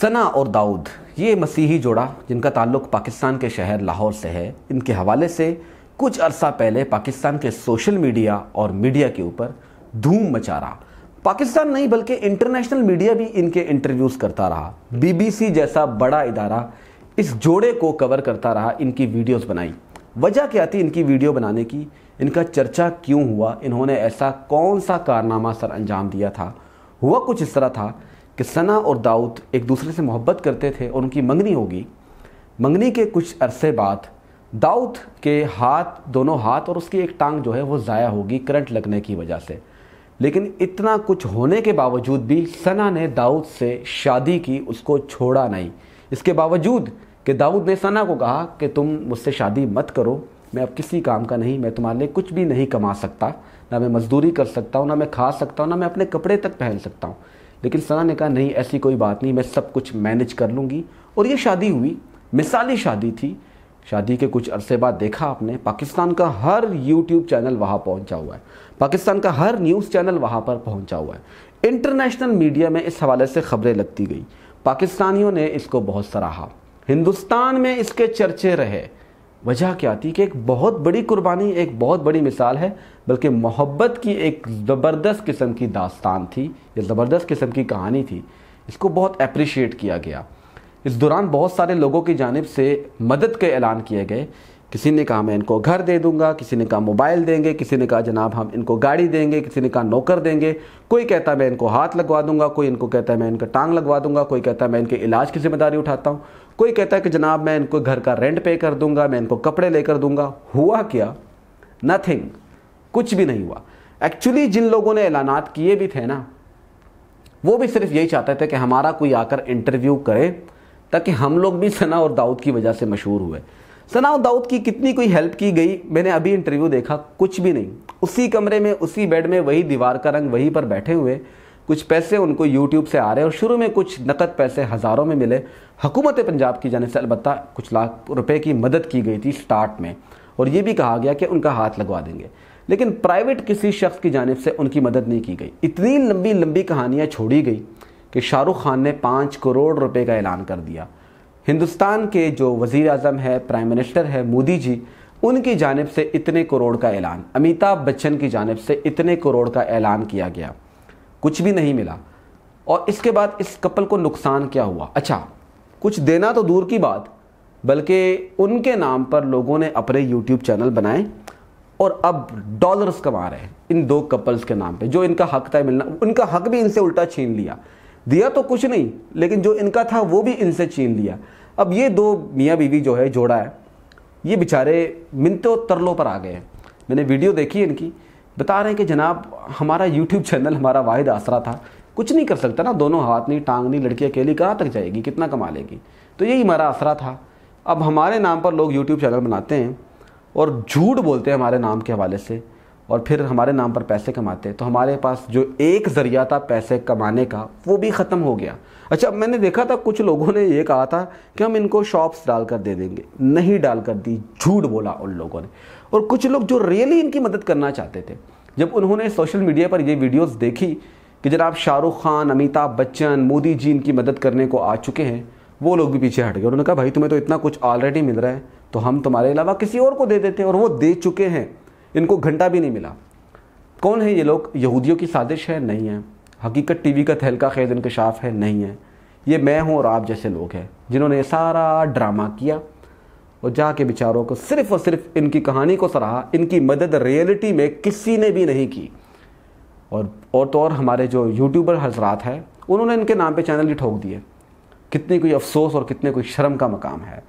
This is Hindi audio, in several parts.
सना और दाऊद ये मसीही जोड़ा जिनका ताल्लुक पाकिस्तान के शहर लाहौर से है इनके हवाले से कुछ अरसा पहले पाकिस्तान के सोशल मीडिया और मीडिया के ऊपर धूम मचा रहा पाकिस्तान नहीं बल्कि इंटरनेशनल मीडिया भी इनके इंटरव्यूज़ करता रहा बीबीसी जैसा बड़ा इदारा इस जोड़े को कवर करता रहा इनकी वीडियोस बनाई वजह क्या थी इनकी वीडियो बनाने की इनका चर्चा क्यों हुआ इन्होंने ऐसा कौन सा कारनामा सर अंजाम दिया था हुआ कुछ इस तरह था कि सना और दाऊद एक दूसरे से मोहब्बत करते थे और उनकी मंगनी होगी मंगनी के कुछ अरसे बाद दाऊद के हाथ दोनों हाथ और उसकी एक टांग जो है वो ज़ाया होगी करंट लगने की वजह से लेकिन इतना कुछ होने के बावजूद भी सना ने दाऊद से शादी की उसको छोड़ा नहीं इसके बावजूद कि दाऊद ने सना को कहा कि तुम मुझसे शादी मत करो मैं अब किसी काम का नहीं मैं तुम्हारे लिए कुछ भी नहीं कमा सकता ना मैं मजदूरी कर सकता हूँ ना मैं खा सकता हूँ ना मैं अपने कपड़े तक पहन सकता हूँ लेकिन सना ने कहा नहीं ऐसी कोई बात नहीं मैं सब कुछ मैनेज कर लूँगी और ये शादी हुई मिसाली शादी थी शादी के कुछ अरसे बाद देखा आपने पाकिस्तान का हर यूट्यूब चैनल वहाँ पहुँचा हुआ है पाकिस्तान का हर न्यूज़ चैनल वहाँ पर पहुँचा हुआ है इंटरनेशनल मीडिया में इस हवाले से खबरें लगती गई पाकिस्तानियों ने इसको बहुत सराहा हिंदुस्तान में इसके चर्चे रहे वजह क्या आती कि एक बहुत बड़ी कुर्बानी एक बहुत बड़ी मिसाल है बल्कि मोहब्बत की एक ज़बरदस्त किस्म की दास्तान थी या ज़बरदस्त किस्म की कहानी थी इसको बहुत अप्रिशिएट किया गया इस दौरान बहुत सारे लोगों की जानब से मदद के ऐलान किए गए किसी ने कहा मैं इनको घर दे दूंगा किसी ने कहा मोबाइल देंगे किसी ने कहा जनाब हम इनको गाड़ी देंगे किसी ने कहा नौकर देंगे कोई कहता है मैं इनको हाथ लगवा दूंगा कोई इनको कहता है मैं इनका टांग लगवा दूंगा कोई कहता है मैं इनके इलाज की जिम्मेदारी उठाता हूँ कोई कहता है कि जनाब मैं इनको घर का रेंट पे कर दूंगा मैं इनको कपड़े लेकर दूंगा हुआ क्या नथिंग कुछ भी नहीं हुआ एक्चुअली जिन लोगों ने ऐलानात किए भी थे ना वो भी सिर्फ यही चाहते थे कि हमारा कोई आकर इंटरव्यू करे ताकि हम लोग भी सना और दाऊद की वजह से मशहूर हुए सना और दाऊद की कितनी कोई हेल्प की गई मैंने अभी इंटरव्यू देखा कुछ भी नहीं उसी कमरे में उसी बेड में वही दीवार का रंग वहीं पर बैठे हुए कुछ पैसे उनको यूट्यूब से आ रहे हैं और शुरू में कुछ नकद पैसे हज़ारों में मिले हुकूमत पंजाब की जानब से अलबत् कुछ लाख रुपए की मदद की गई थी स्टार्ट में और ये भी कहा गया कि उनका हाथ लगवा देंगे लेकिन प्राइवेट किसी शख्स की जानब से उनकी मदद नहीं की गई इतनी लंबी लंबी कहानियाँ छोड़ी गई कि शाहरुख खान ने पाँच करोड़ रुपये का ऐलान कर दिया हिंदुस्तान के जो वज़ी अजम है प्राइम मिनिस्टर है मोदी जी उनकी जानब से इतने करोड़ का ऐलान अमिताभ बच्चन की जानब से इतने करोड़ का ऐलान किया गया कुछ भी नहीं मिला और इसके बाद इस कपल को नुकसान क्या हुआ अच्छा कुछ देना तो दूर की बात बल्कि उनके नाम पर लोगों ने अपने यूट्यूब चैनल बनाए और अब डॉलर्स कमा रहे हैं इन दो कपल्स के नाम पे जो इनका हक था मिलना उनका हक भी इनसे उल्टा छीन लिया दिया तो कुछ नहीं लेकिन जो इनका था वो भी इनसे छीन लिया अब ये दो मियाँ बीवी जो है जोड़ा है ये बेचारे मिनतों तरलों पर आ गए हैं मैंने वीडियो देखी इनकी बता रहे हैं कि जनाब हमारा यूट्यूब चैनल हमारा वाहिद आसरा था कुछ नहीं कर सकता ना दोनों हाथ नहीं टांग नहीं लड़की अकेली कहाँ तक जाएगी कितना कमा लेगी तो यही हमारा आसरा था अब हमारे नाम पर लोग यूट्यूब चैनल बनाते हैं और झूठ बोलते हैं हमारे नाम के हवाले से और फिर हमारे नाम पर पैसे कमाते हैं तो हमारे पास जो एक ज़रिया था पैसे कमाने का वो भी ख़त्म हो गया अच्छा मैंने देखा था कुछ लोगों ने ये कहा था कि हम इनको शॉप्स डालकर दे देंगे नहीं डाल कर दी झूठ बोला उन लोगों ने और कुछ लोग जो रियली इनकी मदद करना चाहते थे जब उन्होंने सोशल मीडिया पर ये वीडियोस देखी कि जनाब शाहरुख खान अमिताभ बच्चन मोदी जी इनकी मदद करने को आ चुके हैं वो लोग भी पीछे हट गए उन्होंने कहा भाई तुम्हें तो इतना कुछ ऑलरेडी मिल रहा है तो हम तुम्हारे अलावा किसी और को दे देते और वो दे चुके हैं इनको घंटा भी नहीं मिला कौन है ये लोग यहूदियों की साजिश है नहीं है हकीकत टीवी का तहलका खैर इंकशाफ है नहीं है ये मैं हूँ और आप जैसे लोग हैं जिन्होंने सारा ड्रामा किया और जाके बेचारों को सिर्फ और सिर्फ इनकी कहानी को सराहा इनकी मदद रियलिटी में किसी ने भी नहीं की और और तो और हमारे जो यूट्यूबर हजरात हैं उन्होंने इनके नाम पे चैनल ही ठोक दिए कितनी कोई अफसोस और कितने कोई शर्म का मकाम है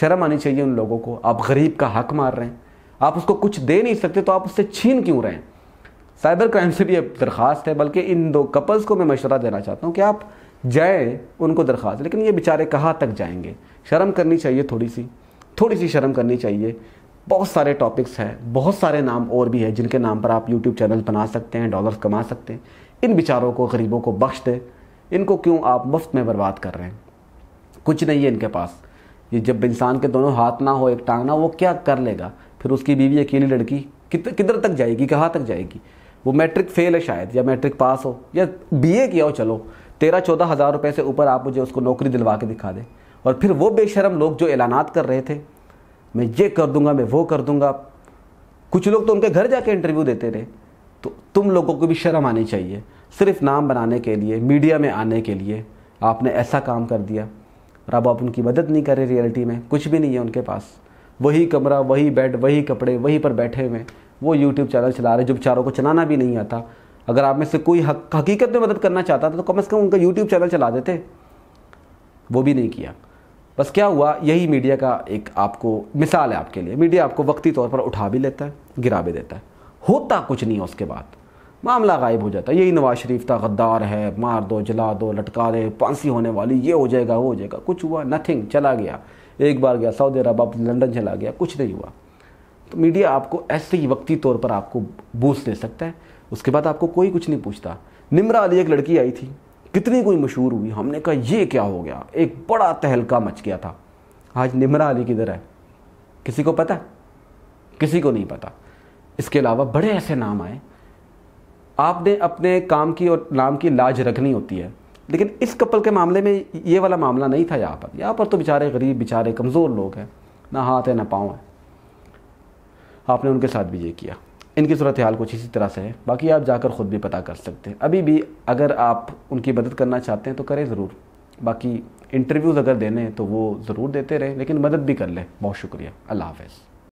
शर्म आनी चाहिए उन लोगों को आप गरीब का हक मार रहे हैं आप उसको कुछ दे नहीं सकते तो आप उससे छीन क्यों रहे हैं साइबर क्राइम से भी दरख्वास्त है बल्कि इन दो कपल्स को मैं मशवरा देना चाहता हूँ कि आप जाएँ उनको दरख्वास्त लेकिन ये बेचारे कहाँ तक जाएंगे शर्म करनी चाहिए थोड़ी सी थोड़ी सी शर्म करनी चाहिए बहुत सारे टॉपिक्स हैं बहुत सारे नाम और भी हैं जिनके नाम पर आप यूट्यूब चैनल बना सकते हैं डॉलर्स कमा सकते हैं इन बेचारों को गरीबों को बख्श दें इनको क्यों आप मुफ्त में बर्बाद कर रहे हैं कुछ नहीं है इनके पास ये जब इंसान के दोनों हाथ ना हो एक टांग ना वो क्या कर लेगा फिर उसकी बीवी अकेली लड़की किधर तक जाएगी कहाँ तक जाएगी वो मैट्रिक फेल है शायद या मैट्रिक पास हो या बीए किया हो चलो तेरह चौदह हज़ार रुपये से ऊपर आप मुझे उसको नौकरी दिलवा के दिखा दें और फिर वो बेशरम लोग जो ऐलानात कर रहे थे मैं ये कर दूंगा मैं वो कर दूंगा कुछ लोग तो उनके घर जाके इंटरव्यू देते रहे तो तुम लोगों को भी शर्म आनी चाहिए सिर्फ नाम बनाने के लिए मीडिया में आने के लिए आपने ऐसा काम कर दिया और अब आप उनकी मदद नहीं कर रहे रियलिटी में कुछ भी नहीं है उनके पास वही कमरा वही बेड वही कपड़े वहीं पर बैठे हुए वो यूट्यूब चैनल चला रहे जो बेचारों को चलाना भी नहीं आता अगर आप में से कोई हक, हकीकत में मदद करना चाहता था तो कम से कम उनका यूट्यूब चैनल चला देते वो भी नहीं किया बस क्या हुआ यही मीडिया का एक आपको मिसाल है आपके लिए मीडिया आपको वक्ती तौर पर उठा भी लेता है गिरा भी देता है होता कुछ नहीं है उसके बाद मामला गायब हो जाता है यही नवाज शरीफ था गद्दार है मार दो जला दो लटका दे फांसी होने वाली ये हो जाएगा वो हो जाएगा कुछ हुआ नथिंग चला गया एक बार गया सऊदी अरब अब लंदन चला गया कुछ नहीं हुआ तो मीडिया आपको ऐसे ही वक्ती तौर पर आपको बूस दे सकता है उसके बाद आपको कोई कुछ नहीं पूछता निम्रा अली एक लड़की आई थी कितनी कोई मशहूर हुई हमने कहा ये क्या हो गया एक बड़ा तहलका मच गया था आज निम्रा अली किधर है किसी को पता किसी को नहीं पता इसके अलावा बड़े ऐसे नाम आए आपने अपने काम की और नाम की लाज रखनी होती है लेकिन इस कपल के मामले में ये वाला मामला नहीं था यहाँ पर यहाँ पर तो बेचारे गरीब बेचारे कमज़ोर लोग हैं ना हाथ है ना पाँव है आपने उनके साथ भी ये किया इनकी सूरत हाल कुछ इसी तरह से है बाकी आप जाकर ख़ुद भी पता कर सकते हैं अभी भी अगर आप उनकी मदद करना चाहते हैं तो करें ज़रूर बाकी इंटरव्यूज़ अगर देने हैं तो वो ज़रूर देते रहें लेकिन मदद भी कर लें बहुत शुक्रिया अल्लाह हाफ़